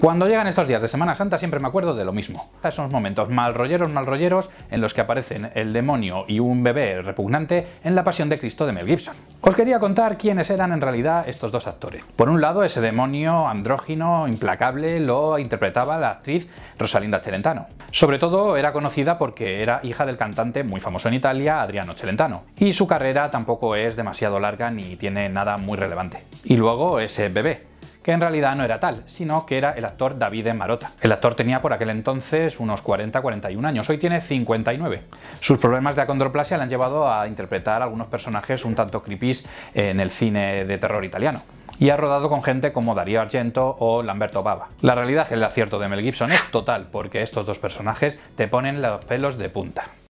Cuando llegan estos días de Semana Santa siempre me acuerdo de lo mismo. Esos momentos mal rolleros, mal rolleros en los que aparecen el demonio y un bebé repugnante en La Pasión de Cristo de Mel Gibson. Os quería contar quiénes eran en realidad estos dos actores. Por un lado, ese demonio andrógino implacable lo interpretaba la actriz Rosalinda Celentano. Sobre todo era conocida porque era hija del cantante muy famoso en Italia, Adriano Celentano. Y su carrera tampoco es demasiado larga ni tiene nada muy relevante. Y luego ese bebé, que en realidad no era tal, sino que era el actor David Marota. El actor tenía por aquel entonces unos 40-41 años, hoy tiene 59. Sus problemas de acondroplasia le han llevado a interpretar algunos personajes un tanto creepy en el cine de terror italiano y ha rodado con gente como Darío Argento o Lamberto Bava. La realidad es que el acierto de Mel Gibson es total, porque estos dos personajes te ponen los pelos de punta.